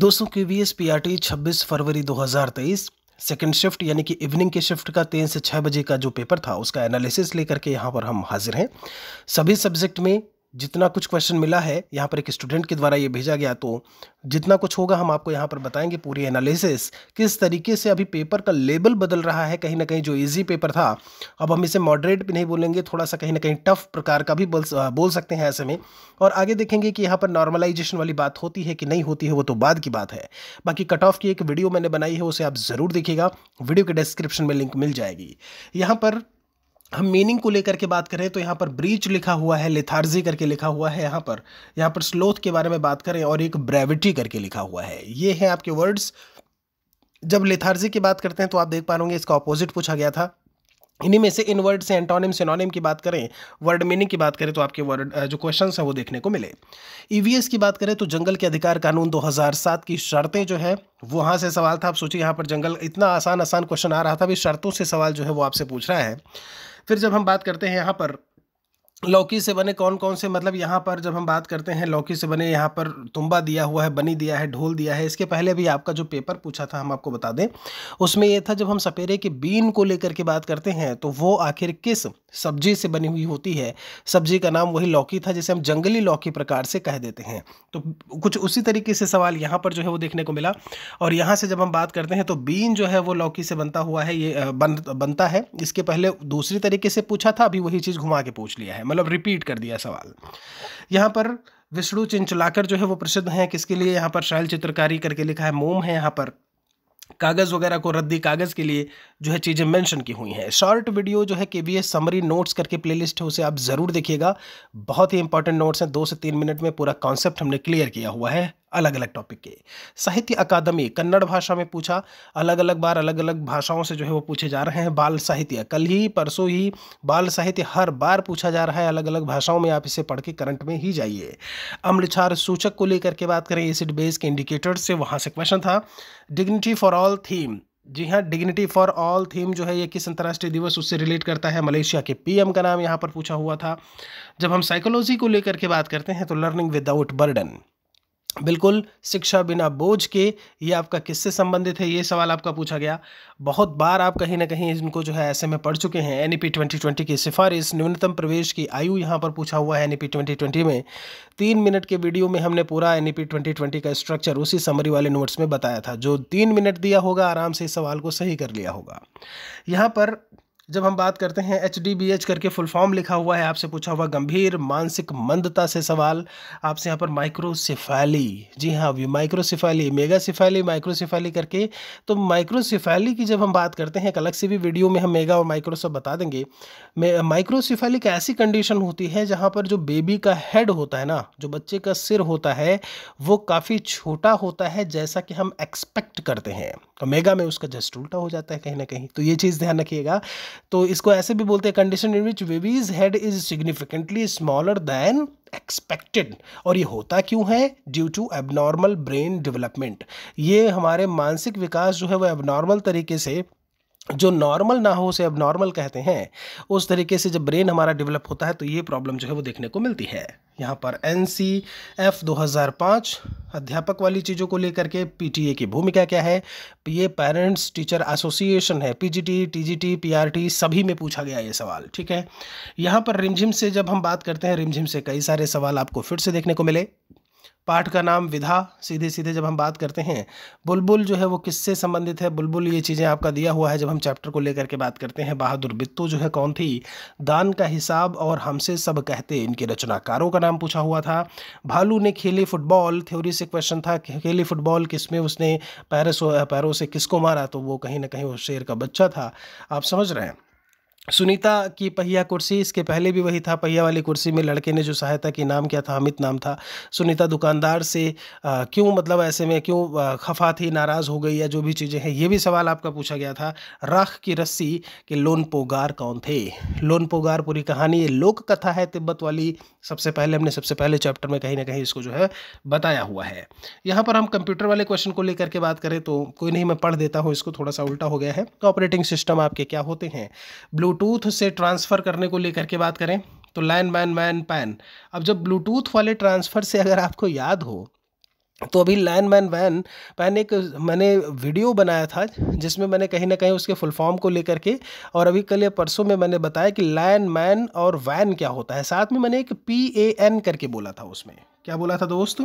दोस्तों K V S P R T छब्बीस फरवरी 2023 सेकेंड शिफ्ट यानी कि इवनिंग के शिफ्ट का तीन से छः बजे का जो पेपर था उसका एनालिसिस लेकर के यहाँ पर हम हाजिर हैं सभी सब्जेक्ट में जितना कुछ क्वेश्चन मिला है यहाँ पर एक स्टूडेंट के द्वारा ये भेजा गया तो जितना कुछ होगा हम आपको यहाँ पर बताएंगे पूरी एनालिसिस किस तरीके से अभी पेपर का लेबल बदल रहा है कहीं ना कहीं जो इजी पेपर था अब हम इसे मॉडरेट भी नहीं बोलेंगे थोड़ा सा कहीं ना कहीं टफ प्रकार का भी बोल बोल सकते हैं ऐसे में और आगे देखेंगे कि यहाँ पर नॉर्मलाइजेशन वाली बात होती है कि नहीं होती है वो तो बाद की बात है बाकी कट ऑफ की एक वीडियो मैंने बनाई है उसे आप ज़रूर देखिएगा वीडियो के डिस्क्रिप्शन में लिंक मिल जाएगी यहाँ पर हम मीनिंग को लेकर के बात करें तो यहाँ पर ब्रीच लिखा हुआ है लिथार्जी करके लिखा हुआ है यहाँ पर यहाँ पर स्लोथ के बारे में बात करें और एक ब्रेविटी करके लिखा हुआ है ये हैं आपके वर्ड्स जब लिथार्जी की बात करते हैं तो आप देख पा रहे इसका ऑपोजिट पूछा गया था इन्हीं में से इन वर्ड से एंटोनिम सिनोनिम की बात करें वर्ड मीनिंग की बात करें तो आपके वर्ड जो क्वेश्चन हैं वो देखने को मिले ईवीएस e की बात करें तो जंगल के अधिकार कानून 2007 की शर्तें जो है वहाँ से सवाल था आप सोचिए यहाँ पर जंगल इतना आसान आसान क्वेश्चन आ रहा था भी शर्तों से सवाल जो है वो आपसे पूछ रहा है फिर जब हम बात करते हैं यहाँ पर लौकी से बने कौन कौन से मतलब यहाँ पर जब हम बात करते हैं लौकी से बने यहाँ पर तुम्बा दिया हुआ है बनी दिया है ढोल दिया है इसके पहले भी आपका जो पेपर पूछा था हम आपको बता दें उसमें यह था जब हम सपेरे के बीन को लेकर के बात करते हैं तो वो आखिर किस सब्जी से बनी हुई होती है सब्जी का नाम वही लौकी था जिसे हम जंगली लौकी प्रकार से कह देते हैं तो कुछ उसी तरीके से सवाल यहाँ पर जो है वो देखने को मिला और यहाँ से जब हम बात करते हैं तो बीन जो है वो लौकी से बनता हुआ है ये बन बनता है इसके पहले दूसरी तरीके से पूछा था अभी वही चीज़ घुमा के पूछ लिया है मतलब रिपीट कर दिया सवाल यहाँ पर विष्णु चिंचलाकर जो है वो प्रसिद्ध हैं किसके लिए यहाँ पर शैल चित्रकारी करके लिखा है मोम है यहाँ पर कागज़ वगैरह को रद्दी कागज़ के लिए जो है चीज़ें मेंशन की हुई हैं शॉर्ट वीडियो जो है के वी समरी नोट्स करके प्लेलिस्ट है उसे आप ज़रूर देखिएगा बहुत ही इंपॉर्टेंट नोट्स हैं दो से तीन मिनट में पूरा कॉन्सेप्ट हमने क्लियर किया हुआ है अलग अलग टॉपिक के साहित्य अकादमी कन्नड़ भाषा में पूछा अलग अलग बार अलग अलग भाषाओं से जो है वो पूछे जा रहे हैं बाल साहित्य कल ही परसों ही बाल साहित्य हर बार पूछा जा रहा है अलग अलग भाषाओं में आप इसे पढ़ के करंट में ही जाइए अम्लक्षार सूचक को लेकर के बात करें एसिड बेस के इंडिकेटर्स से वहाँ से क्वेश्चन था डिग्निटी फॉर ऑल थीम जी हाँ डिग्निटी फॉर ऑल थीम जो है ये किस अंतर्राष्ट्रीय दिवस उससे रिलेट करता है मलेशिया के पीएम का नाम यहाँ पर पूछा हुआ था जब हम साइकोलॉजी को लेकर के बात करते हैं तो लर्निंग विदाउट बर्डन बिल्कुल शिक्षा बिना बोझ के ये आपका किससे संबंधित है ये सवाल आपका पूछा गया बहुत बार आप कहीं ना कहीं इनको जो है ऐसे में पढ़ चुके हैं N E P twenty twenty की सिफारिश न्यूनतम प्रवेश की आयु यहाँ पर पूछा हुआ है N E P twenty twenty में तीन मिनट के वीडियो में हमने पूरा N E P twenty twenty का स्ट्रक्चर उसी समरी वाले नोट्स में बताया था जो तीन मिनट दिया होगा आराम से इस सवाल को सही कर लिया होगा यहाँ पर जब हम बात करते हैं एच डी बी एच करके फुल फॉर्म लिखा हुआ है आपसे पूछा हुआ गंभीर मानसिक मंदता से सवाल आपसे यहाँ पर माइक्रोसिफैली जी हाँ माइक्रोसिफैली मेगा सिफैली माइक्रोसिफैली करके तो माइक्रोसिफैली की जब हम बात करते हैं एक अलग से भी वीडियो में हम मेगा और माइक्रो सब बता देंगे माइक्रोसिफैली एक ऐसी कंडीशन होती है जहाँ पर जो बेबी का हेड होता है ना जो बच्चे का सिर होता है वो काफ़ी छोटा होता है जैसा कि हम एक्सपेक्ट करते हैं तो मेगा में उसका जस्ट उल्टा हो जाता है कहीं ना कहीं तो ये चीज़ ध्यान रखिएगा तो इसको ऐसे भी बोलते हैं condition in which baby's head is significantly smaller than expected और ये होता क्यों है due to abnormal brain development ये हमारे मानसिक विकास जो है वो एबनॉर्मल तरीके से जो नॉर्मल ना हो उसे अब नॉर्मल कहते हैं उस तरीके से जब ब्रेन हमारा डेवलप होता है तो ये प्रॉब्लम जो है वो देखने को मिलती है यहाँ पर एन सी एफ दो अध्यापक वाली चीज़ों को लेकर के पीटीए की भूमिका क्या है ये पेरेंट्स टीचर एसोसिएशन है पीजीटी टीजीटी पीआरटी सभी में पूछा गया ये सवाल ठीक है यहाँ पर रिमझिम से जब हम बात करते हैं रिमझिम से कई सारे सवाल आपको फिर से देखने को मिले पाठ का नाम विधा सीधे सीधे जब हम बात करते हैं बुलबुल जो है वो किससे संबंधित है बुलबुल ये चीज़ें आपका दिया हुआ है जब हम चैप्टर को लेकर के बात करते हैं बहादुर बित्तू जो है कौन थी दान का हिसाब और हमसे सब कहते इनके रचनाकारों का नाम पूछा हुआ था भालू ने खेली फुटबॉल थ्योरी से क्वेश्चन था खेली फुटबॉल किस में उसने पैरों पैरों से किसको मारा तो वो कहीं ना कहीं उस शेर का बच्चा था आप समझ रहे हैं सुनीता की पहिया कुर्सी इसके पहले भी वही था पहिया वाली कुर्सी में लड़के ने जो सहायता की नाम क्या था अमित नाम था सुनीता दुकानदार से आ, क्यों मतलब ऐसे में क्यों खफा थी नाराज़ हो गई या जो भी चीज़ें हैं ये भी सवाल आपका पूछा गया था राख की रस्सी के लोन पोगार कौन थे लोन पोगार पूरी कहानी ये लोक कथा है तिब्बत वाली सबसे पहले हमने सबसे पहले चैप्टर में कहीं ना कहीं इसको जो है बताया हुआ है यहाँ पर हम कंप्यूटर वाले क्वेश्चन को लेकर के बात करें तो कोई नहीं मैं पढ़ देता हूँ इसको थोड़ा सा उल्टा हो गया है तो ऑपरेटिंग सिस्टम आपके क्या होते हैं ब्लू ब्लूटूथ से ट्रांसफ़र करने को लेकर के बात करें तो लैन मैन मैन पैन अब जब ब्लूटूथ वाले ट्रांसफ़र से अगर आपको याद हो तो अभी लैन मैन वैन पैन एक मैंने वीडियो बनाया था जिसमें मैंने कहीं ना कहीं उसके फुल फॉर्म को लेकर के और अभी कल या परसों में मैंने बताया कि लैन मैन और वैन क्या होता है साथ में मैंने एक पी ए एन करके बोला था उसमें क्या बोला था दोस्त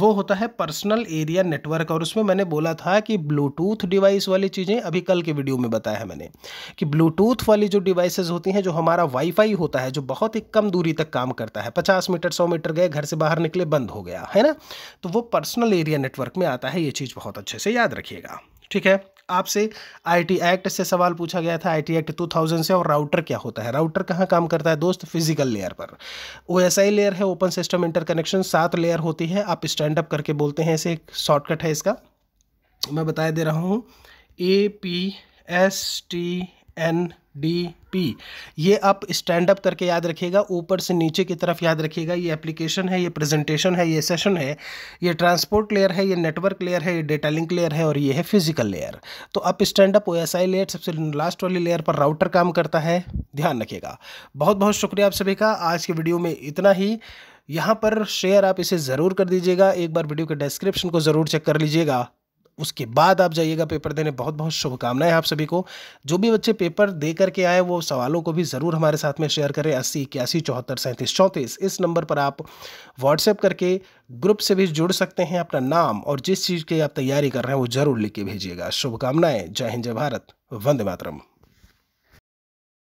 वो होता है पर्सनल एरिया नेटवर्क और उसमें मैंने बोला था कि ब्लूटूथ डिवाइस वाली चीज़ें अभी कल के वीडियो में बताया है मैंने कि ब्लूटूथ वाली जो डिवाइसेस होती हैं जो हमारा वाईफाई होता है जो बहुत ही कम दूरी तक काम करता है पचास मीटर सौ मीटर गए घर से बाहर निकले बंद हो गया है ना तो वो पर्सनल एरिया नेटवर्क में आता है ये चीज़ बहुत अच्छे से याद रखिएगा ठीक है आपसे आईटी एक्ट से सवाल पूछा गया था आईटी एक्ट 2000 से और राउटर क्या होता है राउटर कहाँ काम करता है दोस्त फिजिकल लेयर पर ओएसआई लेयर है ओपन सिस्टम इंटरकनेक्शन सात लेयर होती है आप स्टैंड अप करके बोलते हैं इसे एक शॉर्टकट है इसका मैं बताया दे रहा हूँ A P S T N D P ये आप स्टैंड अप करके याद रखिएगा ऊपर से नीचे की तरफ याद रखिएगा ये एप्लीकेशन है ये प्रेजेंटेशन है ये सेशन है ये ट्रांसपोर्ट लेयर है ये नेटवर्क लेयर है ये डेटा लिंक लेयर है और ये है फिजिकल लेयर तो आप stand up O S I layer सबसे लास्ट वाली लेयर पर राउटर काम करता है ध्यान रखिएगा बहुत बहुत शुक्रिया आप सभी का आज के वीडियो में इतना ही यहाँ पर शेयर आप इसे ज़रूर कर दीजिएगा एक बार वीडियो के डिस्क्रिप्शन को ज़रूर चेक कर लीजिएगा उसके बाद आप जाइएगा पेपर देने बहुत बहुत शुभकामनाएं आप सभी को जो भी बच्चे पेपर दे करके आए वो सवालों को भी ज़रूर हमारे साथ में शेयर करें अस्सी इक्यासी चौहत्तर सैंतीस चौंतीस इस नंबर पर आप व्हाट्सएप करके ग्रुप से भी जुड़ सकते हैं अपना नाम और जिस चीज़ की आप तैयारी कर रहे हैं वो ज़रूर लिख के भेजिएगा शुभकामनाएं जय हिंद जय भारत वंदे मातरम